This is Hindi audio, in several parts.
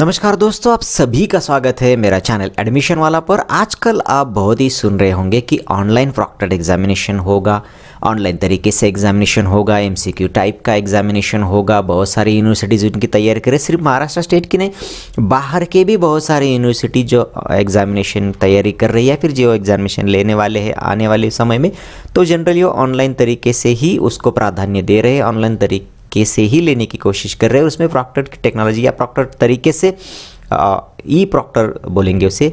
नमस्कार दोस्तों आप सभी का स्वागत है मेरा चैनल एडमिशन वाला पर आजकल आप बहुत ही सुन रहे होंगे कि ऑनलाइन प्रॉक्टर एग्जामिनेशन होगा ऑनलाइन तरीके से एग्जामिनेशन होगा एमसीक्यू टाइप का एग्जामिनेशन होगा बहुत सारी यूनिवर्सिटीज़ उनकी तैयारी करें सिर्फ महाराष्ट्र स्टेट की नहीं बाहर के भी बहुत सारे यूनिवर्सिटी जो एग्जामिनेशन तैयारी कर रही है फिर जो एग्जामिनेशन लेने वाले हैं आने वाले समय में तो जनरली वो ऑनलाइन तरीके से ही उसको प्राधान्य दे रहे हैं ऑनलाइन तरीके तरीके से ही लेने की कोशिश कर रहे हैं उसमें प्रॉक्टर की टेक्नोलॉजी या प्रॉक्टर तरीके से ई प्रॉक्टर बोलेंगे उसे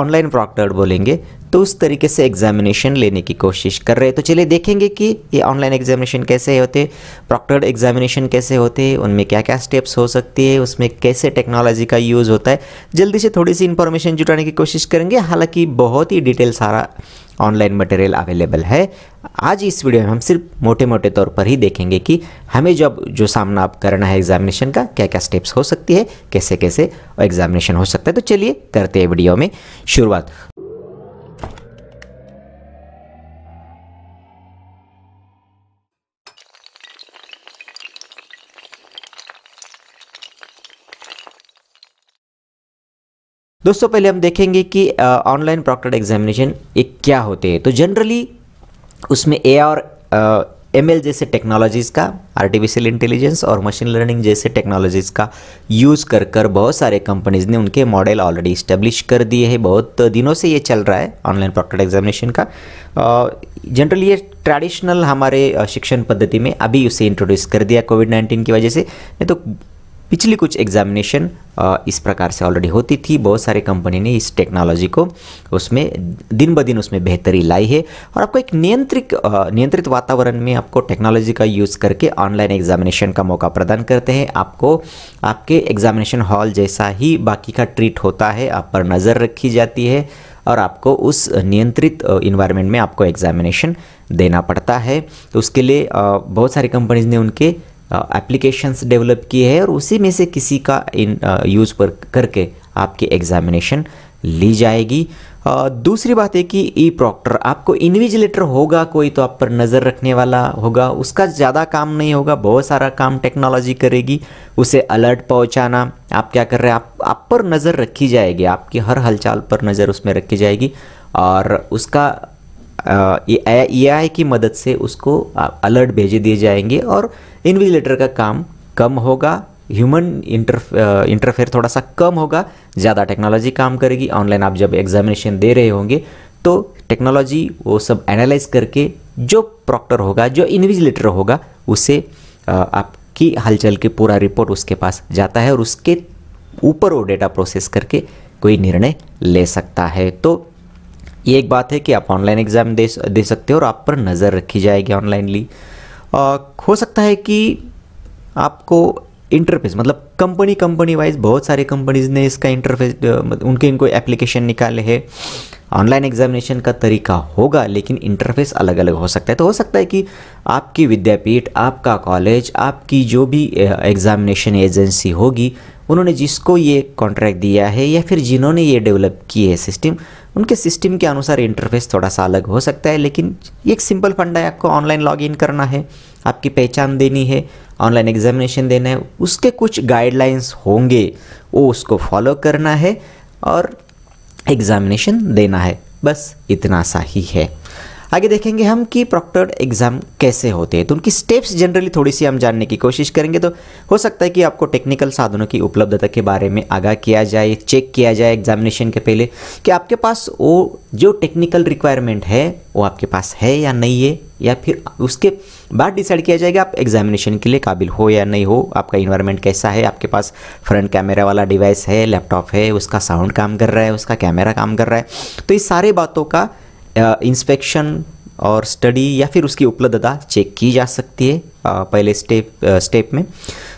ऑनलाइन प्रॉक्टर बोलेंगे तो उस तरीके से एग्जामिनेशन लेने की कोशिश कर रहे हैं तो चलिए देखेंगे कि ये ऑनलाइन एग्जामिनेशन कैसे होते प्रॉक्टर्ड एग्जामिनेशन कैसे होते हैं उनमें क्या क्या स्टेप्स हो सकती है उसमें कैसे टेक्नोलॉजी का यूज़ होता है जल्दी से थोड़ी सी इन्फॉर्मेशन जुटाने की कोशिश करेंगे हालांकि बहुत ही डिटेल सारा ऑनलाइन मटेरियल अवेलेबल है आज इस वीडियो में हम सिर्फ मोटे मोटे तौर पर ही देखेंगे कि हमें जब जो सामना आप करना है एग्जामिनेशन का क्या क्या स्टेप्स हो सकती है कैसे कैसे एग्जामिनेशन हो सकता है तो चलिए करते हैं वीडियो में शुरुआत दोस्तों पहले हम देखेंगे कि ऑनलाइन प्रॉक्टेड एग्जामिनेशन एक क्या होते हैं तो जनरली उसमें ए और एम जैसे टेक्नोलॉजीज़ का आर्टिफिशियल इंटेलिजेंस और मशीन लर्निंग जैसे टेक्नोलॉजीज़ का यूज़ कर कर बहुत सारे कंपनीज़ ने उनके मॉडल ऑलरेडी इस्टेब्लिश कर दिए हैं बहुत दिनों से ये चल रहा है ऑनलाइन प्रॉक्टेड एग्जामिनेशन का जनरली ये ट्रेडिशनल हमारे शिक्षण पद्धति में अभी उसे इंट्रोड्यूस कर दिया कोविड नाइन्टीन की वजह से नहीं तो पिछली कुछ एग्जामिनेशन इस प्रकार से ऑलरेडी होती थी बहुत सारे कंपनी ने इस टेक्नोलॉजी को उसमें दिन ब दिन उसमें बेहतरी लाई है और आपको एक नियंत्रित नियंत्रित वातावरण में आपको टेक्नोलॉजी का यूज़ करके ऑनलाइन एग्जामिनेशन का मौका प्रदान करते हैं आपको आपके एग्जामिनेशन हॉल जैसा ही बाकी का ट्रीट होता है आप पर नज़र रखी जाती है और आपको उस नियंत्रित इन्वायरमेंट में आपको एग्जामिनेशन देना पड़ता है तो उसके लिए बहुत सारी कंपनीज ने उनके एप्लीकेशंस डेवलप किए हैं और उसी में से किसी का इन यूज़ पर करके आपकी एग्जामिनेशन ली जाएगी दूसरी बात है कि ई प्रॉक्टर आपको इन्विजिलेटर होगा कोई तो आप पर नज़र रखने वाला होगा उसका ज़्यादा काम नहीं होगा बहुत सारा काम टेक्नोलॉजी करेगी उसे अलर्ट पहुंचाना आप क्या कर रहे हैं आप आप पर नज़र रखी जाएगी आपकी हर हलचाल पर नज़र उसमें रखी जाएगी और उसका ए आई की मदद से उसको अलर्ट भेजे दिए जाएंगे और इन्विजिलेटर का काम कम होगा ह्यूमन इंटर इंटरफेयर थोड़ा सा कम होगा ज़्यादा टेक्नोलॉजी काम करेगी ऑनलाइन आप जब एग्जामिनेशन दे रहे होंगे तो टेक्नोलॉजी वो सब एनालाइज करके जो प्रॉक्टर होगा जो इन्विजिलेटर होगा उसे आपकी हलचल के पूरा रिपोर्ट उसके पास जाता है और उसके ऊपर वो डेटा प्रोसेस करके कोई निर्णय ले सकता है तो ये एक बात है कि आप ऑनलाइन एग्ज़ाम दे दे सकते हो और आप पर नज़र रखी जाएगी ऑनलाइनली हो सकता है कि आपको इंटरफेस मतलब कंपनी कंपनी वाइज बहुत सारी कंपनीज ने इसका इंटरफेस उनके इनको एप्लीकेशन निकाले हैं ऑनलाइन एग्जामिनेशन का तरीका होगा लेकिन इंटरफेस अलग अलग हो सकता है तो हो सकता है कि आपकी विद्यापीठ आपका कॉलेज आपकी जो भी एग्जामिनेशन एजेंसी होगी उन्होंने जिसको ये कॉन्ट्रैक्ट दिया है या फिर जिन्होंने ये डेवलप की है सिस्टम उनके सिस्टम के अनुसार इंटरफेस थोड़ा सा अलग हो सकता है लेकिन एक सिंपल फंडा है आपको ऑनलाइन लॉग इन करना है आपकी पहचान देनी है ऑनलाइन एग्जामिनेशन देना है उसके कुछ गाइडलाइंस होंगे वो उसको फॉलो करना है और एग्ज़ामिनेशन देना है बस इतना सा ही है आगे देखेंगे हम कि प्रॉक्टर्ड एग्ज़ाम कैसे होते हैं तो उनकी स्टेप्स जनरली थोड़ी सी हम जानने की कोशिश करेंगे तो हो सकता है कि आपको टेक्निकल साधनों की उपलब्धता के बारे में आगाह किया जाए चेक किया जाए एग्जामिनेशन के पहले कि आपके पास वो जो टेक्निकल रिक्वायरमेंट है वो आपके पास है या नहीं है या फिर उसके बाद डिसाइड किया जाएगा आप एग्जामिनेशन के लिए काबिल हो या नहीं हो आपका इन्वायरमेंट कैसा है आपके पास फ्रंट कैमरा वाला डिवाइस है लैपटॉप है उसका साउंड काम कर रहा है उसका कैमरा काम कर रहा है तो इस सारे बातों का इंस्पेक्शन और स्टडी या फिर उसकी उपलब्धता चेक की जा सकती है आ, पहले स्टेप आ, स्टेप में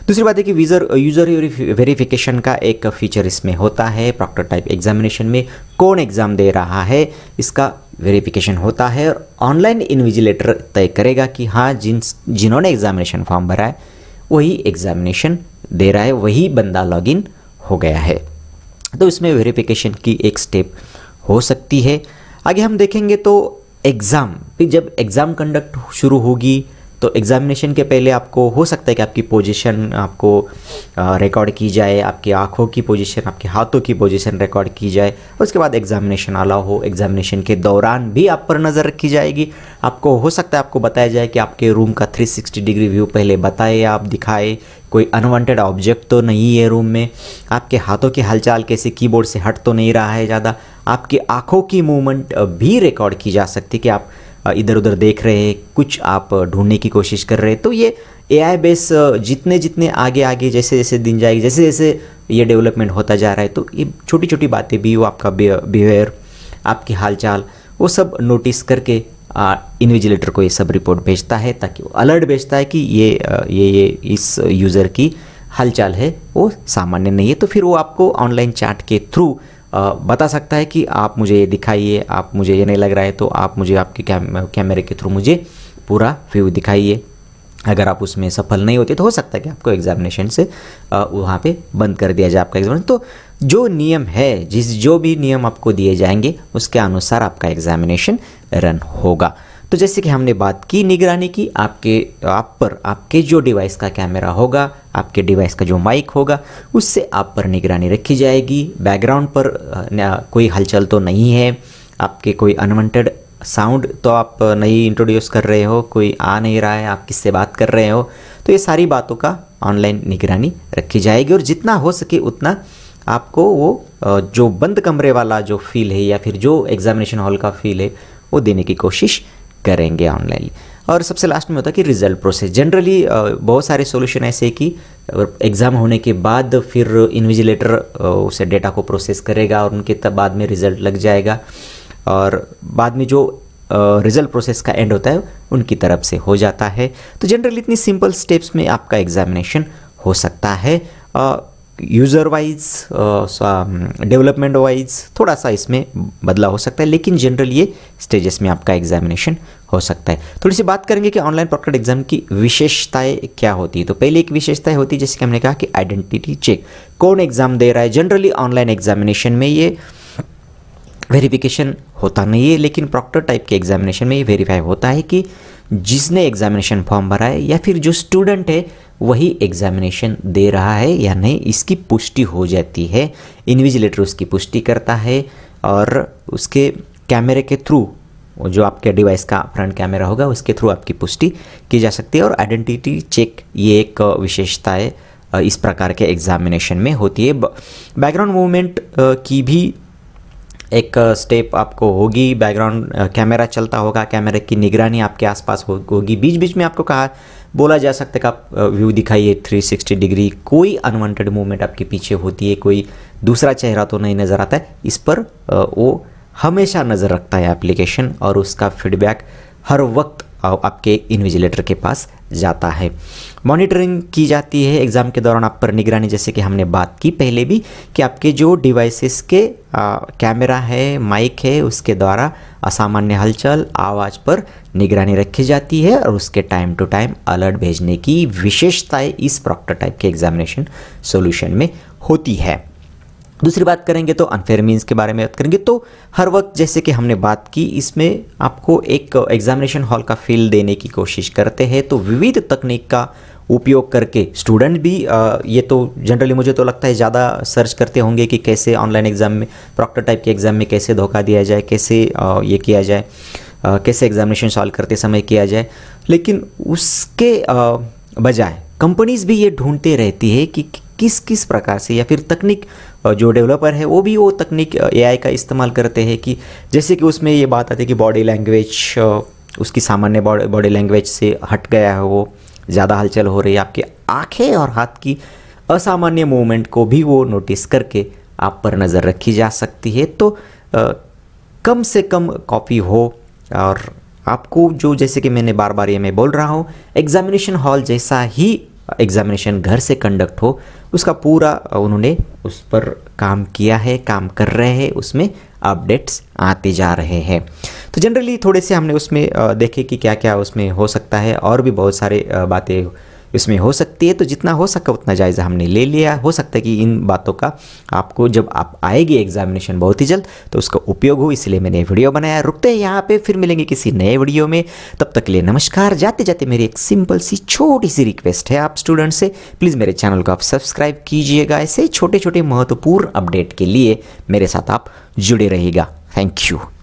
दूसरी बात है कि वीज़र यूज़र वेरिफिकेशन का एक फीचर इसमें होता है प्रॉक्टर टाइप एग्जामिनेशन में कौन एग्ज़ाम दे रहा है इसका वेरिफिकेशन होता है और ऑनलाइन इन्विजिलेटर तय करेगा कि हाँ जिन जिन्होंने एग्ज़ामिनेशन फॉर्म भरा है वही एग्ज़ामिनेशन दे रहा है वही बंदा लॉगिन हो गया है तो इसमें वेरिफिकेशन की एक स्टेप हो सकती है आगे हम देखेंगे तो एग्ज़ाम फिर जब एग्ज़ाम कंडक्ट शुरू होगी तो एग्ज़ामिनेशन के पहले आपको हो सकता है कि आपकी पोजीशन आपको रिकॉर्ड की जाए आपकी आँखों की पोजीशन आपके हाथों की पोजीशन रिकॉर्ड की जाए उसके बाद एग्ज़ामिनेशन आला हो एग्ज़ामिनेशन के दौरान भी आप पर नज़र रखी जाएगी आपको हो सकता है आपको बताया जाए कि आपके रूम का 360 डिग्री व्यू पहले बताए आप दिखाए कोई अनवांटेड ऑब्जेक्ट तो नहीं है रूम में आपके हाथों की हलचल कैसे कीबोर्ड से हट तो नहीं रहा है ज़्यादा आपकी आँखों की मूवमेंट भी रिकॉर्ड की जा सकती है कि आप इधर उधर देख रहे हैं कुछ आप ढूंढने की कोशिश कर रहे हैं तो ये ए आई बेस जितने जितने आगे आगे जैसे जैसे दिन जाएगी जैसे जैसे ये डेवलपमेंट होता जा रहा है तो ये छोटी छोटी बातें भी वो आपका बिहेवियर आपकी हालचाल वो सब नोटिस करके इन्विजिलेटर को ये सब रिपोर्ट भेजता है ताकि वो अलर्ट भेजता है कि ये ये ये इस यूज़र की हलचल है वो सामान्य नहीं है तो फिर वो आपको ऑनलाइन चैट के थ्रू बता सकता है कि आप मुझे ये दिखाइए आप मुझे ये नहीं लग रहा है तो आप मुझे आपके कैमरे के थ्रू मुझे पूरा व्यू दिखाइए अगर आप उसमें सफल नहीं होते तो हो सकता है कि आपको एग्जामिनेशन से वहाँ पे बंद कर दिया जाए आपका एग्जामिनेशन तो जो नियम है जिस जो भी नियम आपको दिए जाएंगे उसके अनुसार आपका एग्जामिनेशन रन होगा तो जैसे कि हमने बात की निगरानी की आपके आप पर आपके जो डिवाइस का कैमरा होगा आपके डिवाइस का जो माइक होगा उससे आप पर निगरानी रखी जाएगी बैकग्राउंड पर कोई हलचल तो नहीं है आपके कोई अनवांटेड साउंड तो आप नहीं इंट्रोड्यूस कर रहे हो कोई आ नहीं रहा है आप किससे बात कर रहे हो तो ये सारी बातों का ऑनलाइन निगरानी रखी जाएगी और जितना हो सके उतना आपको वो जो बंद कमरे वाला जो फील है या फिर जो एग्ज़ामिनेशन हॉल का फील है वो देने की कोशिश करेंगे ऑनलाइन और सबसे लास्ट में होता है कि रिजल्ट प्रोसेस जनरली बहुत सारे सोल्यूशन ऐसे कि एग्ज़ाम होने के बाद फिर इन्विजिलेटर उसे डेटा को प्रोसेस करेगा और उनके तब बाद में रिज़ल्ट लग जाएगा और बाद में जो रिज़ल्ट प्रोसेस का एंड होता है उनकी तरफ से हो जाता है तो जनरली इतनी सिंपल स्टेप्स में आपका एग्ज़ामिनेशन हो सकता है यूज़र वाइज डेवलपमेंट वाइज थोड़ा सा इसमें बदलाव हो सकता है लेकिन जनरल ये स्टेजेस में आपका एग्जामिनेशन हो सकता है थोड़ी सी बात करेंगे कि ऑनलाइन प्रोकट एग्जाम की विशेषताएं क्या होती है तो पहले एक विशेषताएं होती है जैसे कि हमने कहा कि आइडेंटिटी चेक कौन एग्ज़ाम दे रहा है जनरली ऑनलाइन एग्जामिनेशन में ये वेरिफिकेशन होता नहीं है लेकिन प्रॉक्टर टाइप के एग्जामिनेशन में ये वेरीफाई होता है कि जिसने एग्जामिनेशन फॉर्म भरा है या फिर जो स्टूडेंट है वही एग्जामिनेशन दे रहा है या नहीं इसकी पुष्टि हो जाती है इन्विजिलेटर उसकी पुष्टि करता है और उसके कैमरे के थ्रू जो आपके डिवाइस का फ्रंट कैमरा होगा उसके थ्रू आपकी पुष्टि की जा सकती है और आइडेंटिटी चेक ये एक विशेषता है इस प्रकार के एग्जामिनेशन में होती है बैकग्राउंड मूवमेंट की भी एक स्टेप आपको होगी बैकग्राउंड कैमरा चलता होगा कैमरे की निगरानी आपके आसपास हो, होगी बीच बीच में आपको कहा बोला जा सकता है कि आप व्यू दिखाइए 360 डिग्री कोई अनवांटेड मूवमेंट आपके पीछे होती है कोई दूसरा चेहरा तो नहीं नज़र आता है इस पर वो हमेशा नज़र रखता है एप्लीकेशन और उसका फीडबैक हर वक्त आपके इन्विजिलेटर के पास जाता है मॉनिटरिंग की जाती है एग्ज़ाम के दौरान आप पर निगरानी जैसे कि हमने बात की पहले भी कि आपके जो डिवाइसेस के कैमरा है माइक है उसके द्वारा असामान्य हलचल आवाज़ पर निगरानी रखी जाती है और उसके टाइम टू टाइम अलर्ट भेजने की विशेषताएं इस प्रॉक्टर टाइप के एग्जामिनेशन सॉल्यूशन में होती है दूसरी बात करेंगे तो अनफेयर मीन्स के बारे में बात करेंगे तो हर वक्त जैसे कि हमने बात की इसमें आपको एक एग्जामिनेशन हॉल का फील देने की कोशिश करते हैं तो विविध तकनीक का उपयोग करके स्टूडेंट भी ये तो जनरली मुझे तो लगता है ज़्यादा सर्च करते होंगे कि कैसे ऑनलाइन एग्ज़ाम में प्रॉक्टर टाइप के एग्ज़ाम में कैसे धोखा दिया जाए कैसे ये किया जाए कैसे एग्ज़ामिनेशन सॉल्व करते समय किया जाए लेकिन उसके बजाय कंपनीज़ भी ये ढूंढते रहती है कि किस किस प्रकार से या फिर तकनीक जो डेवलपर है वो भी वो तकनीक एआई का इस्तेमाल करते हैं कि जैसे कि उसमें ये बात आती है कि बॉडी लैंग्वेज उसकी सामान्य बॉडी लैंग्वेज से हट गया है वो ज़्यादा हलचल हो रही है आपकी आँखें और हाथ की असामान्य मूवमेंट को भी वो नोटिस करके आप पर नज़र रखी जा सकती है तो आ, कम से कम कॉपी हो और आपको जो जैसे कि मैंने बार बार ये मैं बोल रहा हूँ एग्जामिनेशन हॉल जैसा ही एग्ज़ामिनेशन घर से कंडक्ट हो उसका पूरा उन्होंने उस पर काम किया है काम कर रहे हैं उसमें अपडेट्स आते जा रहे हैं तो जनरली थोड़े से हमने उसमें देखे कि क्या क्या उसमें हो सकता है और भी बहुत सारे बातें इसमें हो सकती है तो जितना हो सका उतना जायज़ा हमने ले लिया हो सकता है कि इन बातों का आपको जब आप आएगी एग्जामिनेशन बहुत ही जल्द तो उसका उपयोग हो इसलिए मैंने वीडियो बनाया रुकते हैं यहाँ पर फिर मिलेंगे किसी नए वीडियो में तब तक लिए नमस्कार जाते जाते मेरी एक सिंपल सी छोटी सी रिक्वेस्ट है आप स्टूडेंट से प्लीज़ मेरे चैनल को आप सब्सक्राइब कीजिएगा ऐसे छोटे छोटे महत्वपूर्ण अपडेट के लिए मेरे साथ आप जुड़े रहिएगा थैंक यू